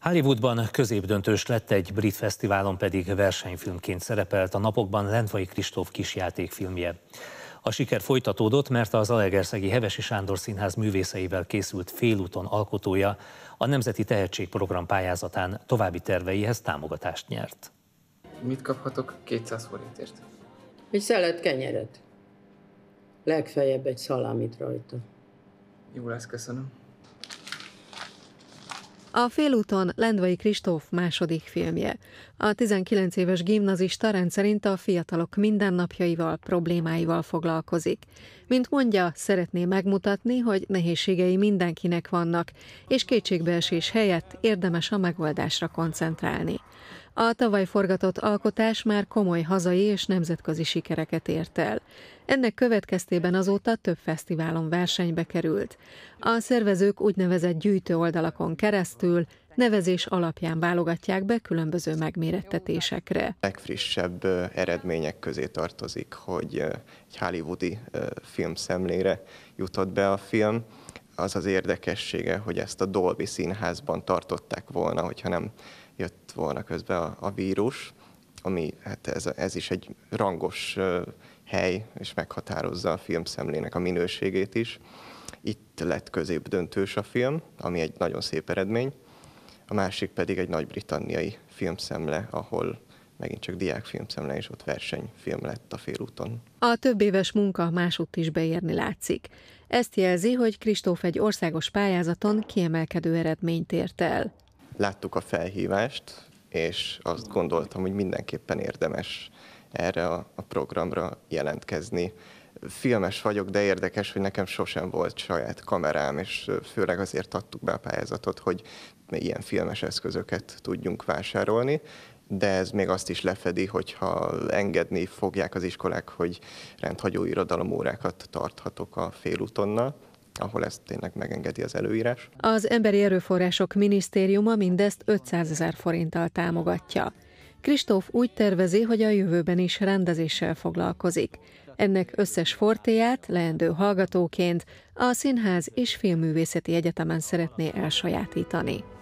Hollywoodban középdöntős lett, egy brit fesztiválon pedig versenyfilmként szerepelt a napokban Lentvai Kristóf kisjátékfilmje. A siker folytatódott, mert az Alegerszegi Hevesi Sándor Színház művészeivel készült félúton alkotója a Nemzeti Tehetségprogram pályázatán további terveihez támogatást nyert. Mit kaphatok 200 forintért? Egy szelet kenyeret. Legfeljebb egy szalámit rajta. Jó lesz, köszönöm. A félúton Lendvai Kristóf második filmje. A 19 éves gimnazista rendszerint a fiatalok mindennapjaival, problémáival foglalkozik. Mint mondja, szeretné megmutatni, hogy nehézségei mindenkinek vannak, és kétségbeesés helyett érdemes a megoldásra koncentrálni. A tavaly forgatott alkotás már komoly hazai és nemzetközi sikereket ért el. Ennek következtében azóta több fesztiválon versenybe került. A szervezők úgynevezett gyűjtő oldalakon keresztül nevezés alapján válogatják be különböző megmérettetésekre. Legfrissebb eredmények közé tartozik, hogy egy hollywoodi szemlére jutott be a film, az az érdekessége, hogy ezt a Dolby színházban tartották volna, hogyha nem jött volna közbe a, a vírus, ami hát ez, ez is egy rangos hely, és meghatározza a szemlének a minőségét is. Itt lett közép döntős a film, ami egy nagyon szép eredmény. A másik pedig egy nagy-britanniai filmszemle, ahol megint csak diákfilmszemle, és ott versenyfilm lett a félúton. A több éves munka másútt is beérni látszik. Ezt jelzi, hogy Kristóf egy országos pályázaton kiemelkedő eredményt ért el. Láttuk a felhívást, és azt gondoltam, hogy mindenképpen érdemes erre a, a programra jelentkezni. Filmes vagyok, de érdekes, hogy nekem sosem volt saját kamerám, és főleg azért adtuk be a pályázatot, hogy ilyen filmes eszközöket tudjunk vásárolni, de ez még azt is lefedi, hogyha engedni fogják az iskolák, hogy rendhagyó irodalomórákat tarthatok a félútonnal ahol ezt tényleg megengedi az előírás. Az Emberi Erőforrások Minisztériuma mindezt 500 ezer forinttal támogatja. Kristóf úgy tervezi, hogy a jövőben is rendezéssel foglalkozik. Ennek összes fortéját leendő hallgatóként a Színház és Filmművészeti Egyetemen szeretné elsajátítani.